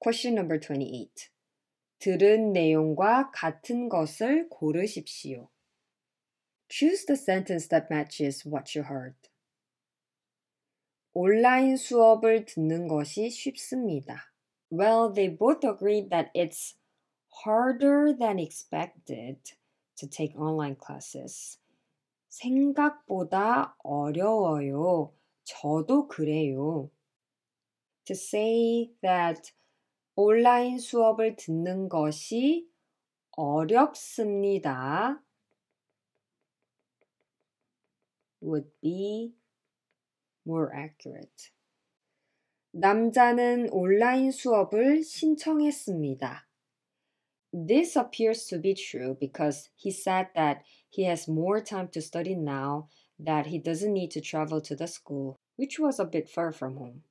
Question number 28. 들은 내용과 같은 것을 고르십시오. Choose the sentence that matches what you heard. 온라인 수업을 듣는 것이 쉽습니다. Well, they both agreed that it's harder than expected to take online classes. 생각보다 어려워요. 저도 그래요. To say that 온라인 수업을 듣는 것이 어렵습니다. would be more accurate. 남자는 온라인 수업을 신청했습니다. This appears to be true because he said that he has more time to study now that he doesn't need to travel to the school, which was a bit far from home.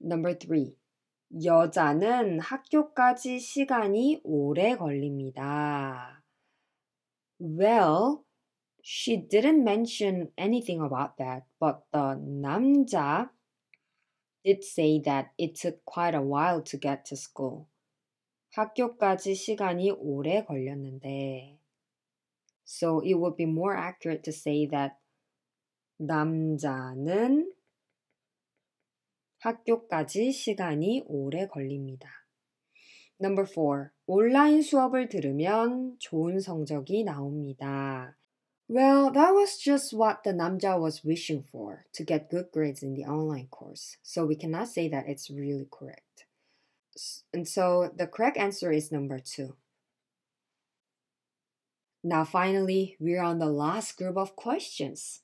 Number three. 여자는 학교까지 시간이 오래 걸립니다. Well, she didn't mention anything about that, but the 남자 did say that it took quite a while to get to school. 학교까지 시간이 오래 걸렸는데. So it would be more accurate to say that 남자는 학교까지 시간이 오래 걸립니다. Number four. 온라인 수업을 들으면 좋은 성적이 나옵니다. Well, that was just what the 남자 was wishing for to get good grades in the online course. So we cannot say that it's really correct. And so the correct answer is number two. Now, finally, we're on the last group of questions.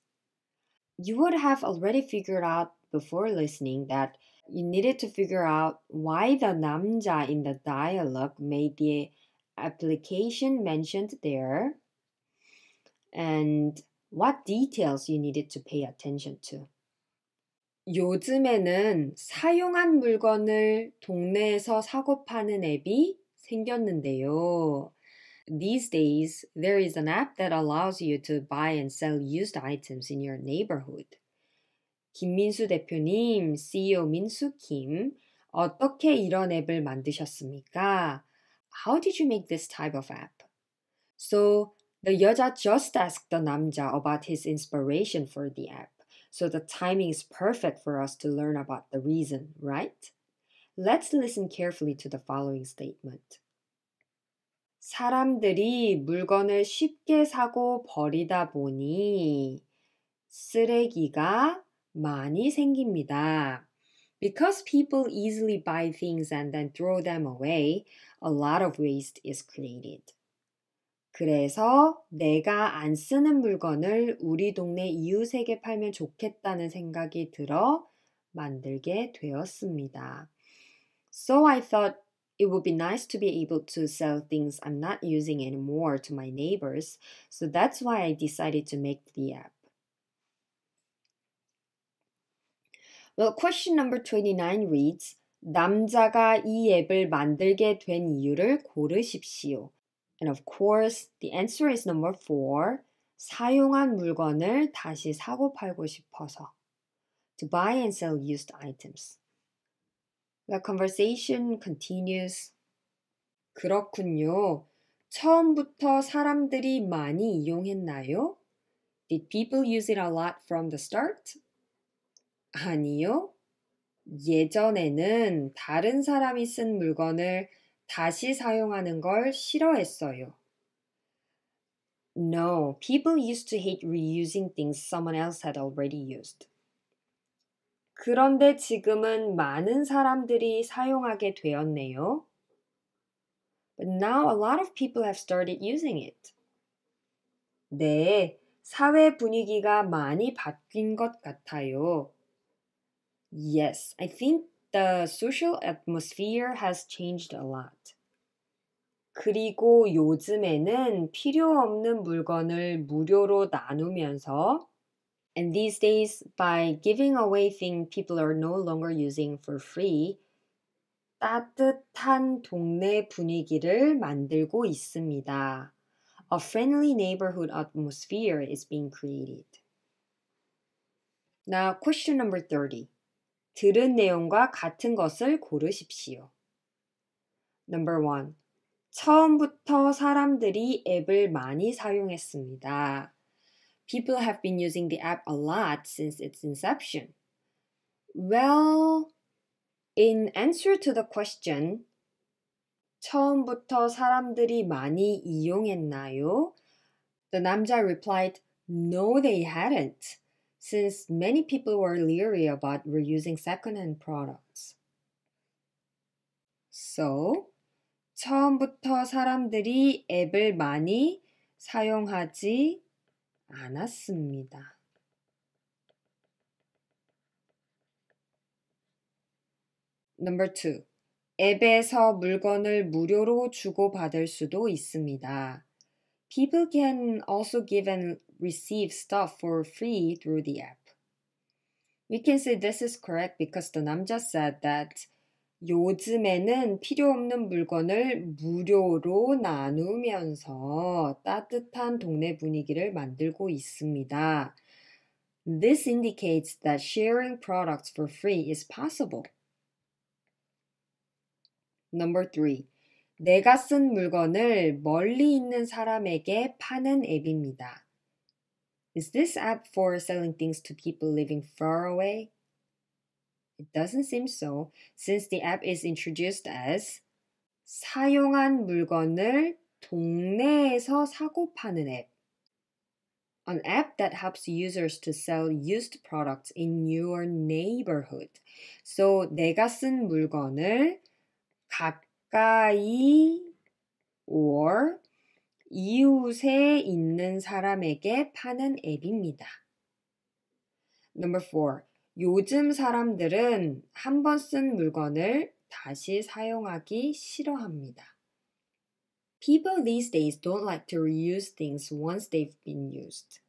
You would have already figured out before listening that you needed to figure out why the namja in the dialogue made the application mentioned there and what details you needed to pay attention to. 요즘에는 사용한 물건을 동네에서 사고 파는 앱이 생겼는데요. These days, there is an app that allows you to buy and sell used items in your neighborhood. 김민수 대표님, CEO 민수 김, 어떻게 이런 앱을 만드셨습니까? How did you make this type of app? So the 여자 just asked the 남자 about his inspiration for the app. So the timing is perfect for us to learn about the reason, right? Let's listen carefully to the following statement. 사람들이 물건을 쉽게 사고 버리다 보니 쓰레기가 많이 생깁니다. Because people easily buy things and then throw them away, a lot of waste is created. 그래서 내가 안 쓰는 물건을 우리 동네 이웃에게 팔면 좋겠다는 생각이 들어 만들게 되었습니다. So I thought it would be nice to be able to sell things I'm not using anymore to my neighbors. So that's why I decided to make the app. Well, question number 29 reads 남자가 이 앱을 만들게 된 이유를 고르십시오. And of course, the answer is number 4. 사용한 물건을 다시 사고 팔고 싶어서. To buy and sell used items. The conversation continues. 그렇군요. 처음부터 사람들이 많이 이용했나요? Did people use it a lot from the start? 아니요. 예전에는 다른 사람이 쓴 물건을 다시 사용하는 걸 싫어했어요. No, people used to hate reusing things someone else had already used. 그런데 지금은 많은 사람들이 사용하게 되었네요. But now a lot of people have started using it. 네, 사회 분위기가 많이 바뀐 것 같아요. Yes, I think the social atmosphere has changed a lot. 그리고 요즘에는 필요 없는 물건을 무료로 나누면서 And these days, by giving away things people are no longer using for free, 따뜻한 동네 분위기를 만들고 있습니다. A friendly neighborhood atmosphere is being created. Now, question number 30. 들은 내용과 같은 것을 고르십시오. Number one. 처음부터 사람들이 앱을 많이 사용했습니다. People have been using the app a lot since its inception. Well, in answer to the question, 처음부터 사람들이 많이 이용했나요? The 남자 replied, No, they hadn't. since many people were leery about reusing secondhand products. So, 처음부터 사람들이 앱을 많이 사용하지 않았습니다. Number t 앱에서 물건을 무료로 주고받을 수도 있습니다. People can also give an receive stuff for free through the app. We can say this is correct because the 남자 said that 요즘에는 필요 없는 물건을 무료로 나누면서 따뜻한 동네 분위기를 만들고 있습니다. This indicates that sharing products for free is possible. Number three. 내가 쓴 물건을 멀리 있는 사람에게 파는 앱입니다. Is this app for selling things to people living far away? It doesn't seem so, since the app is introduced as 사용한 물건을 동네에서 사고 파는 앱. An app that helps users to sell used products in your neighborhood. So 내가 쓴 물건을 가까이 or 이웃에 있는 사람에게 파는 앱입니다. Number four. 요즘 사람들은 한 번 쓴 물건을 다시 사용하기 싫어합니다. People these days don't like to reuse things once they've been used.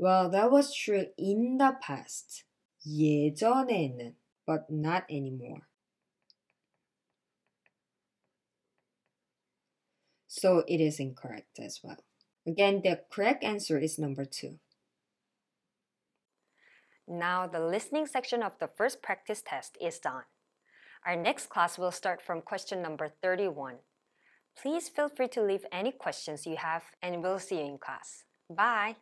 Well, that was true in the past. 예전에는, but not anymore. So it is incorrect as well. Again, the correct answer is number two. Now the listening section of the first practice test is done. Our next class will start from question number 31. Please feel free to leave any questions you have and we'll see you in class. Bye!